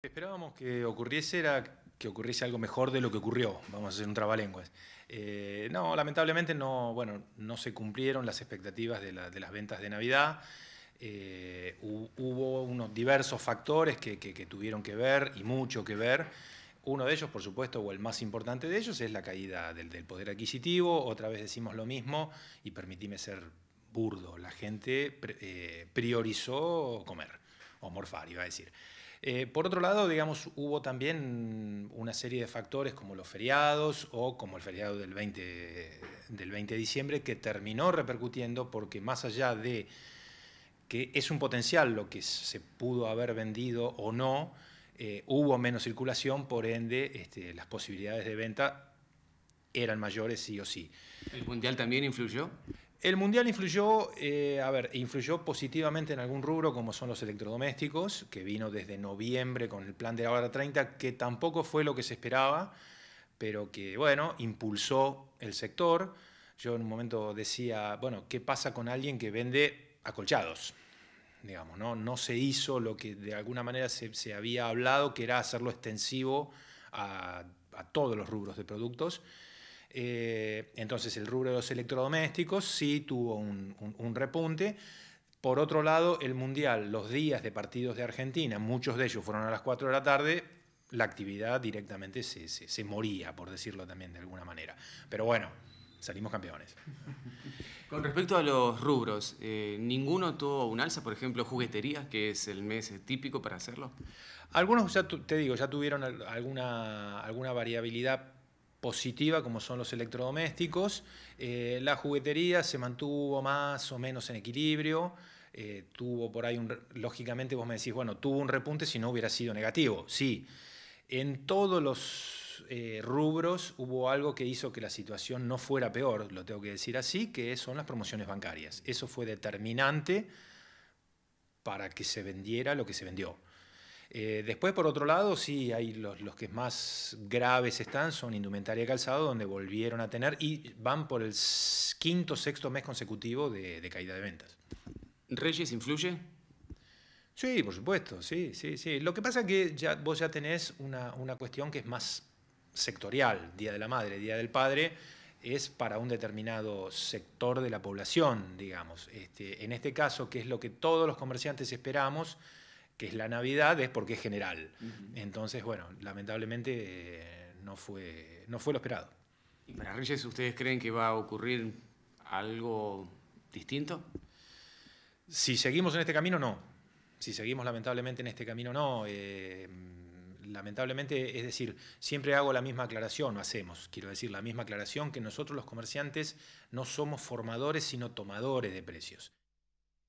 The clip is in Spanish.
Esperábamos que ocurriese que ocurriese algo mejor de lo que ocurrió, vamos a hacer un trabalenguas. Eh, no, lamentablemente no, bueno, no se cumplieron las expectativas de, las ventas de Navidad. Eh, hubo unos diversos factores que, tuvieron que ver y mucho que ver. Uno de ellos, por supuesto, o el más importante de ellos, es la caída del, poder adquisitivo. Otra vez decimos lo mismo y permitíme ser burdo. La gente eh, priorizó comer o morfar, iba a decir. Eh, por otro lado, digamos, hubo también una serie de factores como los feriados o como el feriado del 20, de diciembre que terminó repercutiendo porque más allá de que es un potencial lo que se pudo haber vendido o no, eh, hubo menos circulación, por ende este, las posibilidades de venta eran mayores sí o sí. ¿El Mundial también influyó? El mundial influyó, eh, a ver, influyó positivamente en algún rubro, como son los electrodomésticos, que vino desde noviembre con el plan de la hora 30, que tampoco fue lo que se esperaba, pero que, bueno, impulsó el sector. Yo en un momento decía, bueno, ¿qué pasa con alguien que vende acolchados? Digamos, no, no se hizo lo que de alguna manera se, se había hablado, que era hacerlo extensivo a, a todos los rubros de productos. Eh, entonces el rubro de los electrodomésticos sí tuvo un, repunte. Por otro lado, el Mundial, los días de partidos de Argentina, muchos de ellos fueron a las 4 de la tarde, la actividad directamente se, moría, por decirlo también de alguna manera. Pero bueno, salimos campeones. Con respecto a los rubros, eh, ¿ninguno tuvo un alza? Por ejemplo, juguetería, que es el mes típico para hacerlo. Algunos, ya te digo, ya tuvieron alguna, alguna variabilidad positiva como son los electrodomésticos. Eh, la juguetería se mantuvo más o menos en equilibrio. Eh, tuvo por ahí, un, lógicamente vos me decís, bueno, tuvo un repunte si no hubiera sido negativo. Sí, en todos los eh, rubros hubo algo que hizo que la situación no fuera peor, lo tengo que decir así, que son las promociones bancarias. Eso fue determinante para que se vendiera lo que se vendió. Eh, después, por otro lado, sí, hay los, los, que más graves están son indumentaria y calzado, donde volvieron a tener y van por el quinto, sexto mes consecutivo de, caída de ventas. ¿Reyes influye? Sí, por supuesto, sí, sí, sí. Lo que pasa es que ya, vos ya tenés una, una cuestión que es más sectorial, Día de la Madre, Día del Padre, es para un determinado sector de la población, digamos. Este, en este caso, que es lo que todos los comerciantes esperamos, que es la Navidad, es porque es general. Entonces, bueno, lamentablemente eh, no, fue, no fue lo esperado. ¿Y para Reyes ustedes creen que va a ocurrir algo distinto? Si seguimos en este camino, no. Si seguimos lamentablemente en este camino, no. Eh, lamentablemente, es decir, siempre hago la misma aclaración, o hacemos, quiero decir, la misma aclaración que nosotros los comerciantes no somos formadores, sino tomadores de precios.